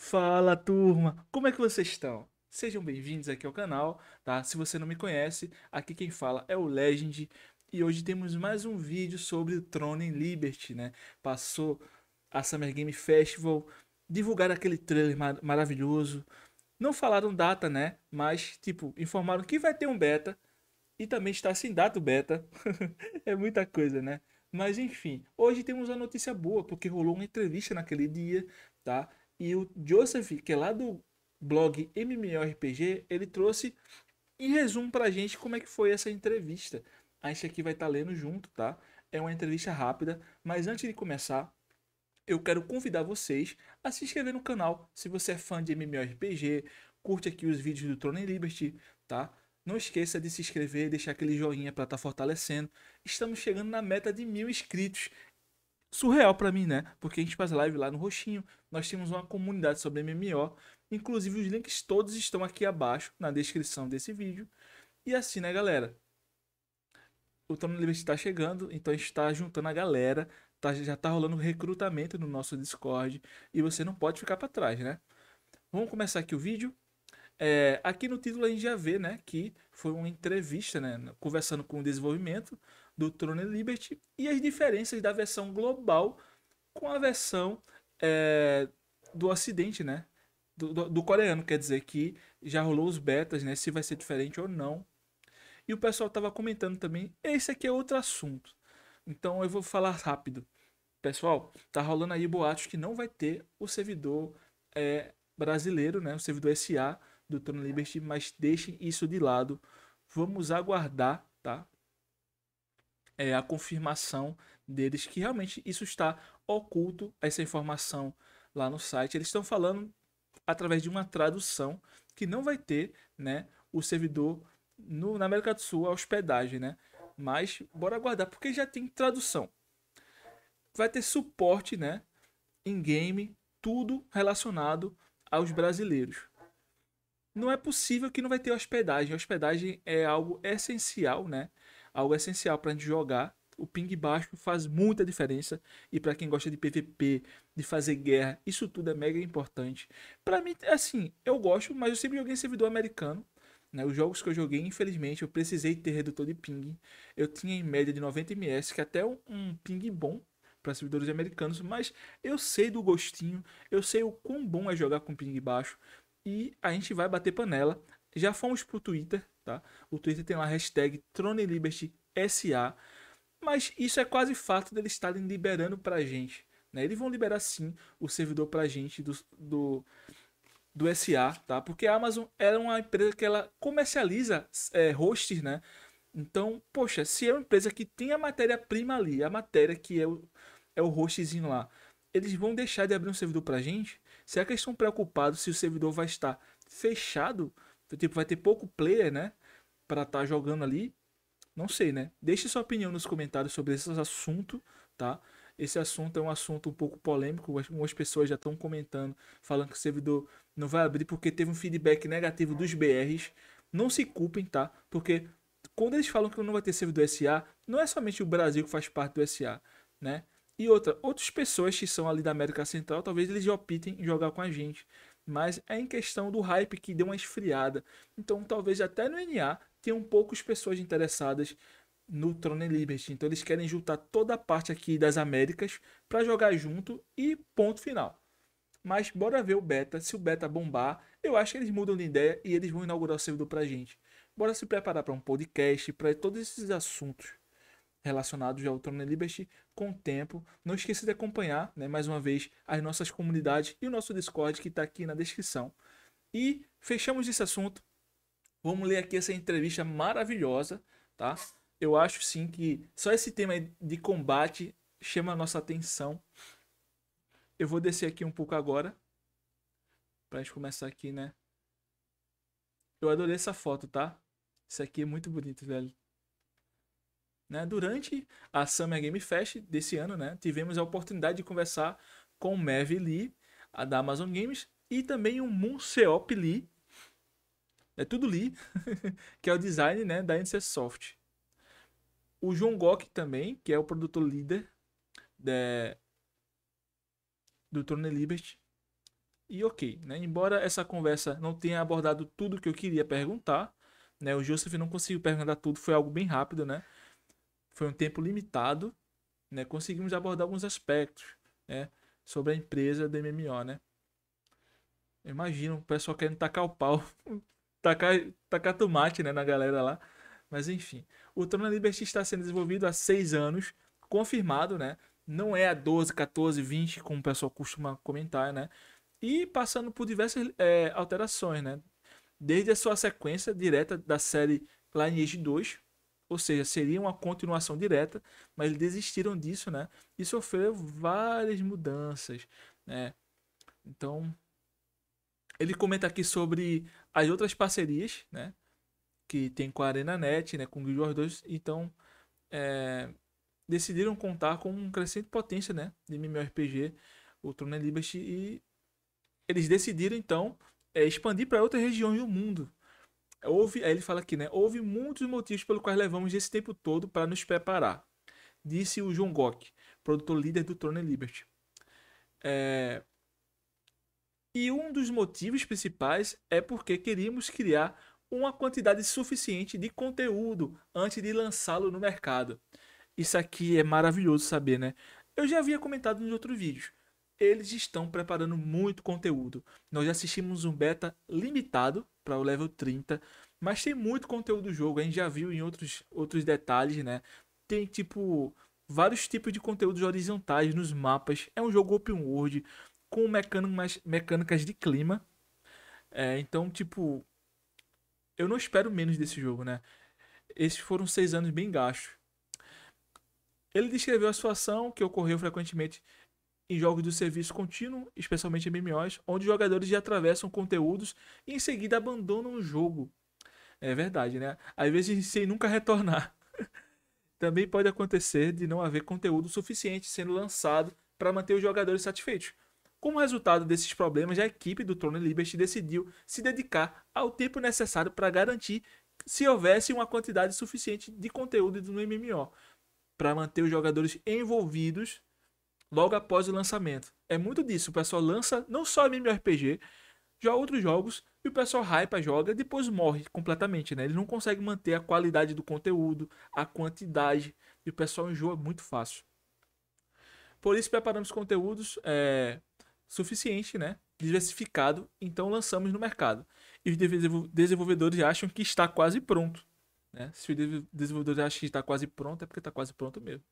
Fala turma, como é que vocês estão? Sejam bem-vindos aqui ao canal, tá? Se você não me conhece, aqui quem fala é o Legend e hoje temos mais um vídeo sobre o Tron em Liberty, né? Passou a Summer Game Festival, divulgaram aquele trailer mar maravilhoso. Não falaram data, né? Mas, tipo, informaram que vai ter um beta e também está sem data o beta. é muita coisa, né? Mas enfim, hoje temos uma notícia boa, porque rolou uma entrevista naquele dia, tá? E o Joseph, que é lá do blog MMORPG, ele trouxe em resumo pra gente como é que foi essa entrevista. A gente aqui vai estar tá lendo junto, tá? É uma entrevista rápida, mas antes de começar, eu quero convidar vocês a se inscrever no canal se você é fã de MMORPG, curte aqui os vídeos do Throne Liberty, tá? Não esqueça de se inscrever, deixar aquele joinha para estar tá fortalecendo. Estamos chegando na meta de mil inscritos surreal para mim, né? Porque a gente faz live lá no Roxinho, nós temos uma comunidade sobre MMO, inclusive os links todos estão aqui abaixo na descrição desse vídeo. E assim, né, galera? O do Liberty está chegando, então a gente está juntando a galera, tá, já tá rolando recrutamento no nosso Discord e você não pode ficar para trás, né? Vamos começar aqui o vídeo. É, aqui no título a gente já vê, né, que foi uma entrevista, né, conversando com o desenvolvimento, do Throne Liberty e as diferenças da versão global com a versão é, do Ocidente, né? Do, do, do, coreano, quer dizer que já rolou os betas, né? Se vai ser diferente ou não. E o pessoal tava comentando também. Esse aqui é outro assunto. Então eu vou falar rápido. Pessoal, tá rolando aí boatos que não vai ter o servidor é, brasileiro, né? O servidor SA do Tron Liberty, mas deixem isso de lado. Vamos aguardar, tá? é, a confirmação deles que realmente isso está oculto, essa informação lá no site. Eles estão falando através de uma tradução que não vai ter né, o servidor no, na América do Sul, a hospedagem, né? Mas bora aguardar, porque já tem tradução. Vai ter suporte, né? Em game, tudo relacionado aos brasileiros. Não é possível que não vai ter hospedagem. A hospedagem é algo essencial, né? algo essencial para a gente jogar. O ping baixo faz muita diferença e para quem gosta de PVP, de fazer guerra, isso tudo é mega importante. Para mim, assim, eu gosto, mas eu sempre joguei em servidor americano. Né? Os jogos que eu joguei, infelizmente, eu precisei ter redutor de ping. Eu tinha em média de 90 ms, que é até um, um ping bom, para servidores americanos, mas eu sei do gostinho, eu sei o quão bom é jogar com ping baixo e a gente vai bater panela. Já fomos pro Twitter, Tá? O Twitter tem lá hashtag TroneLibertySA, mas isso é quase fato deles estarem liberando pra gente. Né? Eles vão liberar sim o servidor pra gente do, do, do SA, tá? Porque a Amazon é uma empresa que ela comercializa é, hosts, né? Então, poxa, se é uma empresa que tem a matéria-prima ali, a matéria que é o, é o hostzinho lá, eles vão deixar de abrir um servidor pra gente? Será que eles estão preocupados se o servidor vai estar fechado? Tipo, vai ter pouco player, né? para estar tá jogando ali? Não sei, né? Deixe sua opinião nos comentários sobre esse assunto, tá? Esse assunto é um assunto um pouco polêmico. Algumas pessoas já estão comentando, falando que o servidor não vai abrir porque teve um feedback negativo dos BRs. Não se culpem, tá? Porque quando eles falam que não vai ter servidor SA, não é somente o Brasil que faz parte do SA, né? E outra, outras pessoas que são ali da América Central, talvez eles optem em jogar com a gente. Mas é em questão do hype que deu uma esfriada. Então talvez até no NA tenham poucas pessoas interessadas no Throne Liberty. Então eles querem juntar toda a parte aqui das Américas para jogar junto e ponto final. Mas bora ver o beta, se o beta bombar, eu acho que eles mudam de ideia e eles vão inaugurar o servidor pra gente. Bora se preparar para um podcast, para todos esses assuntos relacionados ao Throne Liberty com o tempo. Não esqueça de acompanhar, né, mais uma vez, as nossas comunidades e o nosso Discord que está aqui na descrição. E fechamos esse assunto Vamos ler aqui essa entrevista maravilhosa, tá? Eu acho sim que só esse tema de combate chama a nossa atenção. Eu vou descer aqui um pouco agora. Pra gente começar aqui, né? Eu adorei essa foto, tá? Isso aqui é muito bonito, velho. Né? Durante a Summer Game Fest desse ano, né? Tivemos a oportunidade de conversar com o Mav Lee, da Amazon Games, e também o Moon Seop Lee, é tudo li, que é o design né, da NCSoft. O João Gok também, que é o produtor líder de, né, do Throne Liberty. E ok, né? embora essa conversa não tenha abordado tudo que eu queria perguntar, né? o Joseph não conseguiu perguntar tudo, foi algo bem rápido, né? foi um tempo limitado, né? conseguimos abordar alguns aspectos né? sobre a empresa do MMO. Né? Imagina o pessoal querendo tacar o pau tacar, tacar tomate né, na galera lá. Mas enfim. O da Liberty está sendo desenvolvido há seis anos, confirmado, né? Não é a 12, 14, 20, como o pessoal costuma comentar, né? E passando por diversas é, alterações, né? Desde a sua sequência direta da série Lineage 2, ou seja, seria uma continuação direta, mas eles desistiram disso, né? E sofreu várias mudanças, né? Então, ele comenta aqui sobre as outras parcerias, né? Que tem com a Arena Net, né? Com o Guild Wars 2. Então, é, decidiram contar com um crescente potência, né? De MMORPG, o Throne Liberty. E eles decidiram, então, é, expandir para outras regiões do mundo. Houve, aí ele fala aqui, né? Houve muitos motivos pelos quais levamos esse tempo todo para nos preparar, disse o João Gok, produtor líder do Throne Liberty. É, e um dos motivos principais é porque queríamos criar uma quantidade suficiente de conteúdo antes de lançá-lo no mercado. Isso aqui é maravilhoso saber, né? Eu já havia comentado nos outros vídeos. Eles estão preparando muito conteúdo. Nós assistimos um beta limitado para o level 30, mas tem muito conteúdo do jogo. A gente já viu em outros, outros detalhes, né? Tem tipo vários tipos de conteúdos horizontais nos mapas. É um jogo open world com mecânicas, mecânicas de clima. É, então, tipo, eu não espero menos desse jogo, né? Esses foram seis anos bem gastos. Ele descreveu a situação que ocorreu frequentemente em jogos de serviço contínuo, especialmente MMOs, onde jogadores já atravessam conteúdos e em seguida abandonam o jogo. É verdade, né? Às vezes sem nunca retornar. Também pode acontecer de não haver conteúdo suficiente sendo lançado para manter os jogadores satisfeitos, como resultado desses problemas, a equipe do Trono Liberty decidiu se dedicar ao tempo necessário para garantir se houvesse uma quantidade suficiente de conteúdo no MMO para manter os jogadores envolvidos logo após o lançamento. É muito disso, o pessoal lança não só MMORPG, já outros jogos e o pessoal hypa, joga, depois morre completamente, né? Ele não consegue manter a qualidade do conteúdo, a quantidade, e o pessoal enjoa muito fácil. Por isso preparamos conteúdos é, suficiente, né? Diversificado, então lançamos no mercado. E os desenvolvedores acham que está quase pronto. Né? Se o desenvolvedor acha que está quase pronto, é porque está quase pronto mesmo.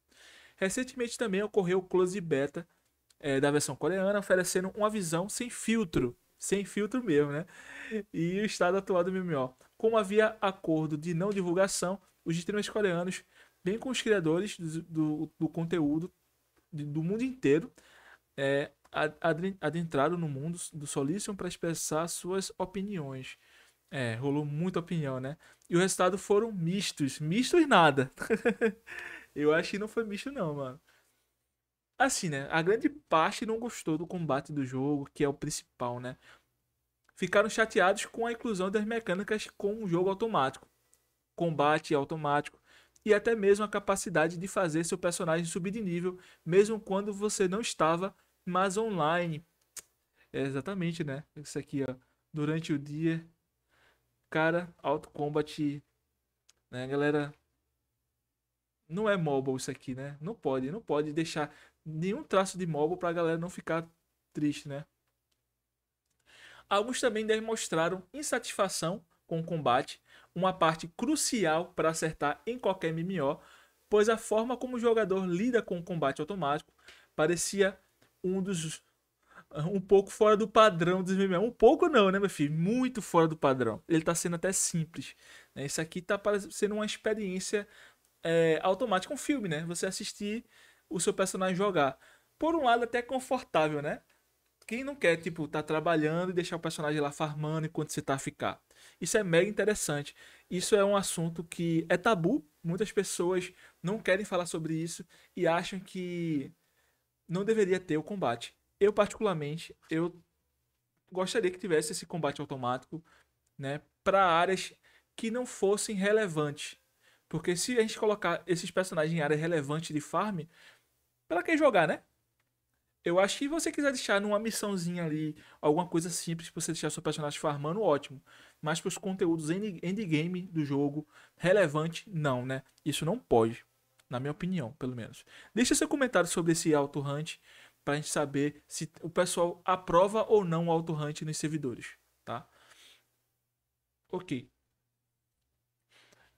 Recentemente também ocorreu o close beta é, da versão coreana, oferecendo uma visão sem filtro. Sem filtro mesmo, né? E o estado atual do MMO. Como havia acordo de não divulgação, os streamers coreanos, bem com os criadores do, do, do conteúdo do mundo inteiro, é, adentraram no mundo do Solicium para expressar suas opiniões. É, rolou muita opinião, né? E o resultado foram mistos. Mistos nada. Eu acho que não foi misto, não, mano. Assim, né? A grande parte não gostou do combate do jogo, que é o principal, né? Ficaram chateados com a inclusão das mecânicas com o jogo automático, combate automático e até mesmo a capacidade de fazer seu personagem subir de nível, mesmo quando você não estava mas online. É exatamente, né? Isso aqui, ó. Durante o dia, cara, auto combat, né, galera? Não é mobile isso aqui, né? Não pode, não pode deixar nenhum traço de mobile pra galera não ficar triste, né? Alguns também demonstraram insatisfação com o combate, uma parte crucial para acertar em qualquer MMO, pois a forma como o jogador lida com o combate automático parecia um dos ah, um pouco fora do padrão dos MMO. Um pouco não, né, meu filho? Muito fora do padrão. Ele tá sendo até simples. Né? Isso aqui tá sendo uma experiência é, automática, um filme, né? Você assistir o seu personagem jogar. Por um lado, até confortável, né? Quem não quer, tipo, tá trabalhando e deixar o personagem lá farmando enquanto você tá a ficar. Isso é mega interessante. Isso é um assunto que é tabu. Muitas pessoas não querem falar sobre isso e acham que não deveria ter o combate. Eu, particularmente, eu gostaria que tivesse esse combate automático, né? Para áreas que não fossem relevantes. Porque se a gente colocar esses personagens em área relevante de farm, para quem jogar, né? Eu acho que se você quiser deixar numa missãozinha ali, alguma coisa simples para você deixar seu personagem farmando, ótimo. Mas para os conteúdos endgame do jogo relevante, não, né? Isso não pode na minha opinião, pelo menos. Deixa seu comentário sobre esse auto hunt para a gente saber se o pessoal aprova ou não o auto hunt nos servidores, tá? OK.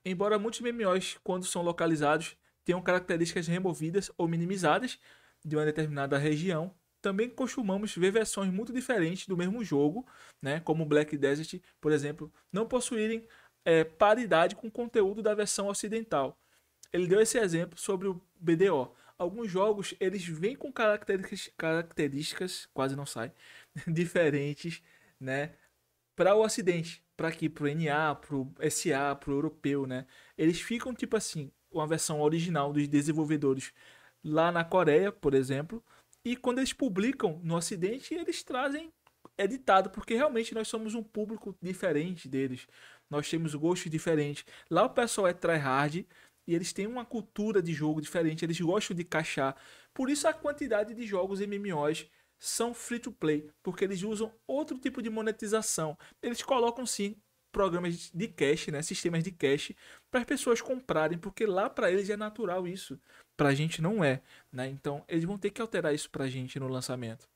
Embora muitos MMOs, quando são localizados, tenham características removidas ou minimizadas de uma determinada região, também costumamos ver versões muito diferentes do mesmo jogo, né, como Black Desert, por exemplo, não possuírem é, paridade com o conteúdo da versão ocidental ele deu esse exemplo sobre o BDO. Alguns jogos, eles vêm com características, características quase não sai, diferentes, né? Para o Ocidente, para aqui, para o NA, para o SA, para o europeu, né? Eles ficam tipo assim, uma versão original dos desenvolvedores lá na Coreia, por exemplo. E quando eles publicam no Ocidente, eles trazem editado, porque realmente nós somos um público diferente deles. Nós temos gostos diferentes. Lá o pessoal é tryhard, e eles têm uma cultura de jogo diferente, eles gostam de caixar. Por isso a quantidade de jogos MMOs são free to play, porque eles usam outro tipo de monetização. Eles colocam sim programas de cash, né, sistemas de cash para as pessoas comprarem, porque lá para eles é natural isso, para a gente não é, né? Então eles vão ter que alterar isso para a gente no lançamento.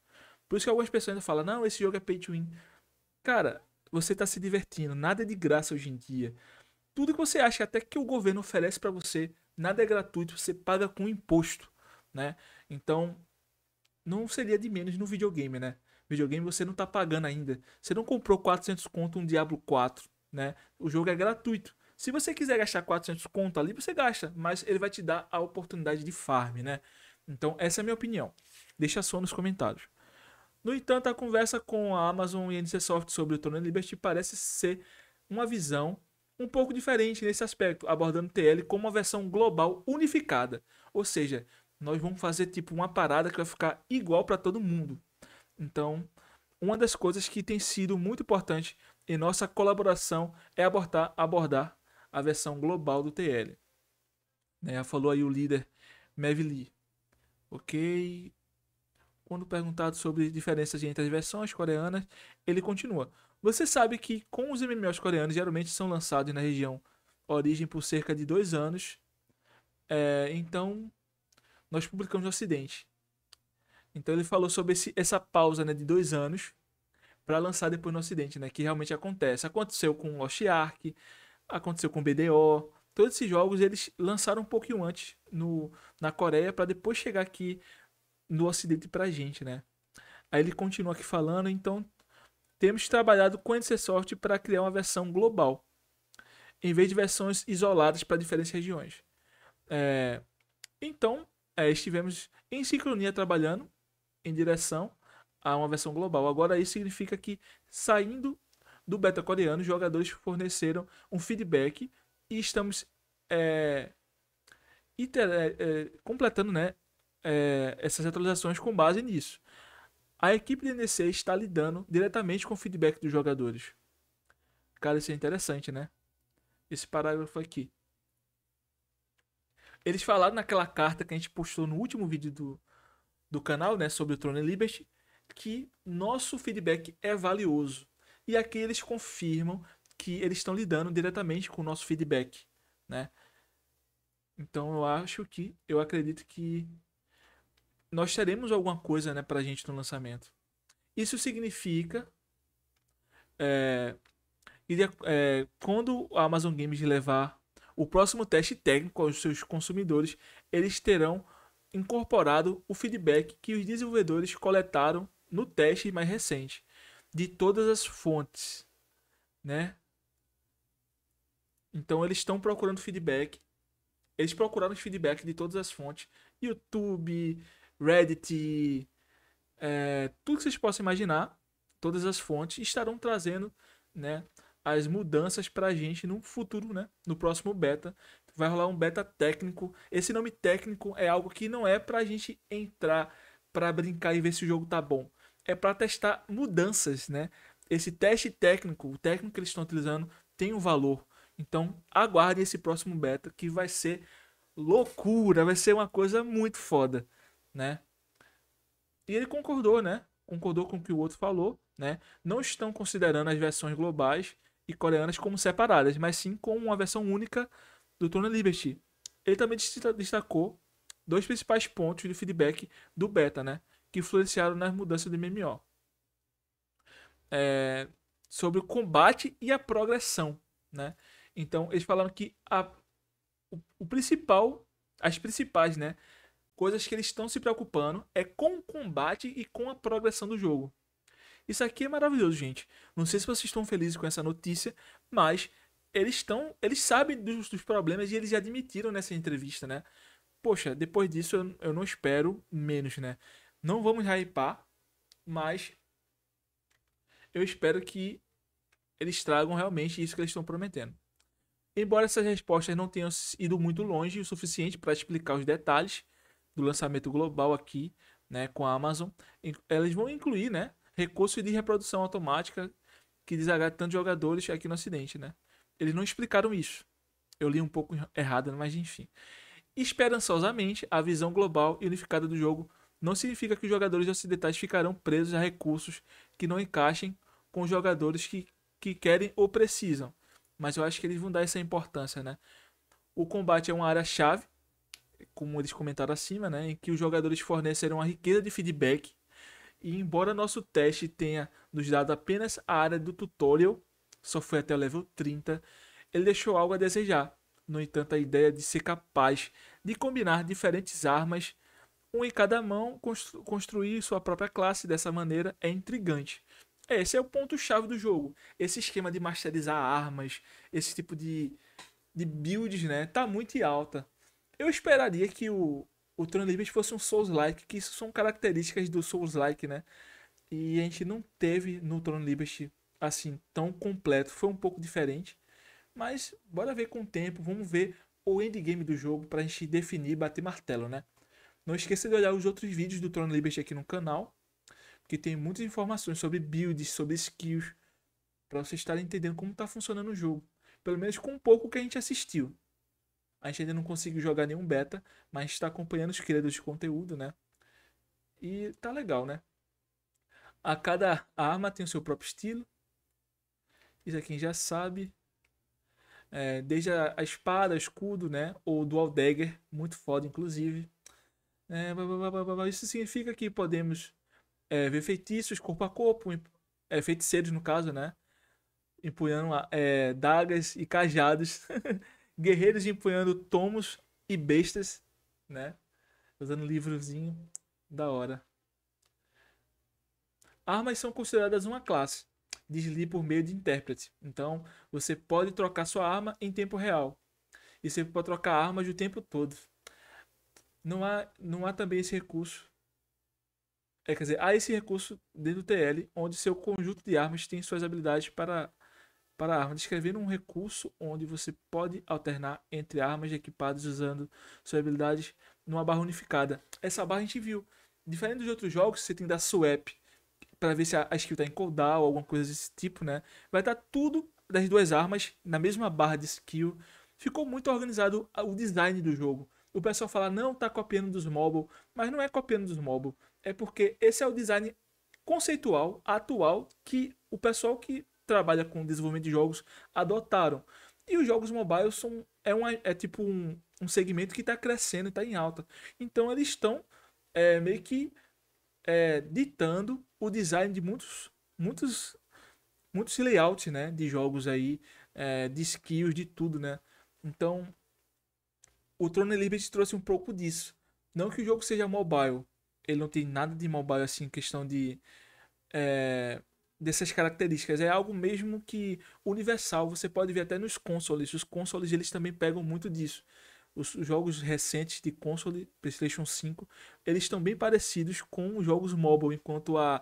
Por isso que algumas pessoas ainda falam: "Não, esse jogo é pay to win". Cara, você está se divertindo, nada é de graça hoje em dia tudo que você acha, até que o governo oferece para você, nada é gratuito, você paga com imposto, né? Então, não seria de menos no videogame, né? Videogame você não tá pagando ainda. Você não comprou 400 conto um Diablo 4, né? O jogo é gratuito. Se você quiser gastar 400 conto ali, você gasta, mas ele vai te dar a oportunidade de farm, né? Então, essa é a minha opinião. Deixa só nos comentários. No entanto, a conversa com a Amazon e a NC Soft sobre o Tron Liberty parece ser uma visão um pouco diferente nesse aspecto, abordando TL como uma versão global unificada. Ou seja, nós vamos fazer tipo uma parada que vai ficar igual para todo mundo. Então, uma das coisas que tem sido muito importante em nossa colaboração é abordar, abordar a versão global do TL. Né? Falou aí o líder Mevli. Ok, quando perguntado sobre diferenças entre as versões coreanas, ele continua: Você sabe que com os MMOs coreanos geralmente são lançados na região origem por cerca de dois anos, é, então nós publicamos no Ocidente. Então ele falou sobre esse, essa pausa né, de dois anos para lançar depois no Ocidente, né, que realmente acontece. Aconteceu com Lost Ark, aconteceu com BDO. Todos esses jogos eles lançaram um pouquinho antes no, na Coreia para depois chegar aqui no Ocidente para a gente, né? Aí ele continua aqui falando, então temos trabalhado com sorte para criar uma versão global, em vez de versões isoladas para diferentes regiões. É, então, é, estivemos em sincronia trabalhando em direção a uma versão global. Agora, isso significa que, saindo do beta coreano, os jogadores forneceram um feedback e estamos é, é, completando né, é, essas atualizações com base nisso. A equipe de NDC está lidando diretamente com o feedback dos jogadores. Cara, isso é interessante, né? Esse parágrafo aqui. Eles falaram naquela carta que a gente postou no último vídeo do, do canal, né, sobre o Throne Liberty, que nosso feedback é valioso. E aqui eles confirmam que eles estão lidando diretamente com o nosso feedback, né? Então eu acho que, eu acredito que nós teremos alguma coisa né, para a gente no lançamento. Isso significa. É, é, quando a Amazon Games levar o próximo teste técnico aos seus consumidores, eles terão incorporado o feedback que os desenvolvedores coletaram no teste mais recente, de todas as fontes, né? Então eles estão procurando feedback, eles procuraram feedback de todas as fontes, YouTube, Reddit, é, tudo que vocês possam imaginar, todas as fontes estarão trazendo né, as mudanças para a gente no futuro, né, no próximo beta. Vai rolar um beta técnico. Esse nome técnico é algo que não é para a gente entrar para brincar e ver se o jogo tá bom. É para testar mudanças, né? Esse teste técnico, o técnico que eles estão utilizando, tem um valor. Então, aguardem esse próximo beta que vai ser loucura, vai ser uma coisa muito foda né? E ele concordou, né? Concordou com o que o outro falou, né? Não estão considerando as versões globais e coreanas como separadas, mas sim como uma versão única do Tron Liberty. Ele também destacou dois principais pontos de feedback do beta, né? Que influenciaram nas mudanças do MMO. É, sobre o combate e a progressão, né? Então, eles falaram que a, o principal, as principais, né? coisas que eles estão se preocupando é com o combate e com a progressão do jogo. Isso aqui é maravilhoso, gente. Não sei se vocês estão felizes com essa notícia, mas eles estão, eles sabem dos, dos problemas e eles admitiram nessa entrevista, né? Poxa, depois disso eu, eu não espero menos, né? Não vamos hypar, mas eu espero que eles tragam realmente isso que eles estão prometendo. Embora essas respostas não tenham ido muito longe o suficiente para explicar os detalhes, do lançamento global aqui, né, com a Amazon, elas vão incluir, né, recurso de reprodução automática que desagrada tanto jogadores aqui no Ocidente, né? Eles não explicaram isso. Eu li um pouco errado, né, mas enfim. Esperançosamente, a visão global e unificada do jogo não significa que os jogadores ocidentais ficarão presos a recursos que não encaixem com os jogadores que, que querem ou precisam. Mas eu acho que eles vão dar essa importância, né? O combate é uma área-chave como eles comentaram acima, né, em que os jogadores forneceram uma riqueza de feedback. E embora nosso teste tenha nos dado apenas a área do tutorial, só foi até o level 30, ele deixou algo a desejar. No entanto, a ideia de ser capaz de combinar diferentes armas, um em cada mão, constru construir sua própria classe dessa maneira é intrigante. É, esse é o ponto-chave do jogo. Esse esquema de masterizar armas, esse tipo de, de builds, né? Tá muito em alta. Eu esperaria que o, o Tron Liberty fosse um Souls-like, que isso são características do Souls-like, né? E a gente não teve no Tron Liberty assim tão completo, foi um pouco diferente. Mas bora ver com o tempo, vamos ver o endgame do jogo para a gente definir, bater martelo, né? Não esqueça de olhar os outros vídeos do Tron Liberty aqui no canal, que tem muitas informações sobre builds, sobre skills, para vocês estarem entendendo como está funcionando o jogo. Pelo menos com um pouco que a gente assistiu. A gente ainda não conseguiu jogar nenhum beta, mas está acompanhando os criadores de conteúdo, né? E tá legal, né? A cada arma tem o seu próprio estilo. Isso aqui já sabe. É, desde a, espada, escudo, né? Ou dual dagger, muito foda, inclusive. É, isso significa que podemos é, ver feitiços corpo a corpo, é, feiticeiros no caso, né? Empunhando é, dagas e cajados guerreiros empunhando tomos e bestas, né? Usando livrozinho da hora. Armas são consideradas uma classe. Diz Lee por meio de intérprete. Então, você pode trocar sua arma em tempo real. E você pode trocar armas o tempo todo. Não há, não há também esse recurso. É, quer dizer, há esse recurso dentro do TL, onde seu conjunto de armas tem suas habilidades para para a arma. Descrever um recurso onde você pode alternar entre armas equipadas usando suas habilidades numa barra unificada. Essa barra a gente viu. Diferente dos outros jogos, você tem da swap para ver se a, a skill está em cooldown ou alguma coisa desse tipo, né? Vai estar tá tudo das duas armas na mesma barra de skill. Ficou muito organizado o design do jogo. O pessoal fala, não, tá copiando dos mobile, mas não é copiando dos mobile. É porque esse é o design conceitual, atual, que o pessoal que trabalha com desenvolvimento de jogos adotaram. E os jogos mobiles são é, uma, é tipo um, um segmento que está crescendo, está em alta. Então eles estão é, meio que é, ditando o design de muitos, muitos, muitos layouts, né, de jogos aí, é, de skills, de tudo, né. Então o Throne Liberty trouxe um pouco disso. Não que o jogo seja mobile, ele não tem nada de mobile assim, questão de é, dessas características. É algo mesmo que universal. Você pode ver até nos consoles. Os consoles eles também pegam muito disso. Os jogos recentes de console, PlayStation 5, eles estão bem parecidos com os jogos mobile, enquanto a,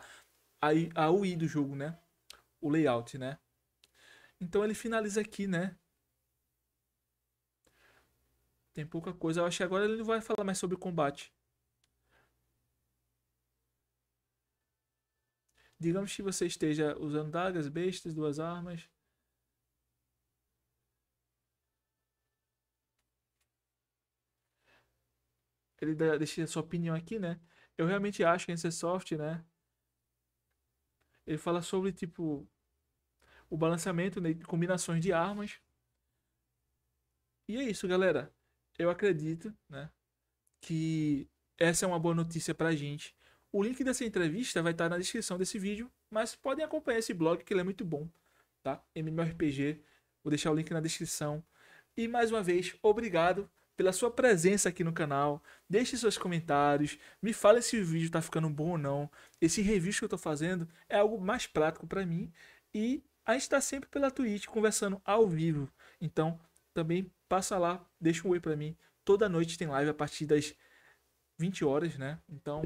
a, a UI do jogo, né? O layout, né? Então ele finaliza aqui, né? Tem pouca coisa. Eu acho que agora ele não vai falar mais sobre combate. Digamos que você esteja usando dagas, bestas, duas armas. Ele deixa a sua opinião aqui, né? Eu realmente acho que a soft né? Ele fala sobre, tipo, o balanceamento, né, de combinações de armas. E é isso, galera. Eu acredito, né? Que essa é uma boa notícia pra gente. O link dessa entrevista vai estar na descrição desse vídeo, mas podem acompanhar esse blog que ele é muito bom, tá? MMORPG, vou deixar o link na descrição. E mais uma vez, obrigado pela sua presença aqui no canal. Deixe seus comentários, me fala se o vídeo está ficando bom ou não. Esse review que eu estou fazendo é algo mais prático para mim e a gente está sempre pela Twitch conversando ao vivo. Então, também passa lá, deixa um oi para mim. Toda noite tem live a partir das 20 horas, né? Então,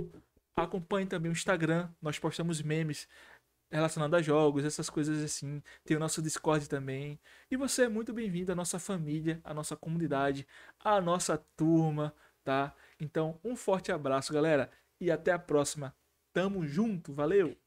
Acompanhe também o Instagram, nós postamos memes relacionados a jogos, essas coisas assim. Tem o nosso Discord também. E você é muito bem-vindo à nossa família, à nossa comunidade, à nossa turma, tá? Então, um forte abraço, galera, e até a próxima. Tamo junto, valeu!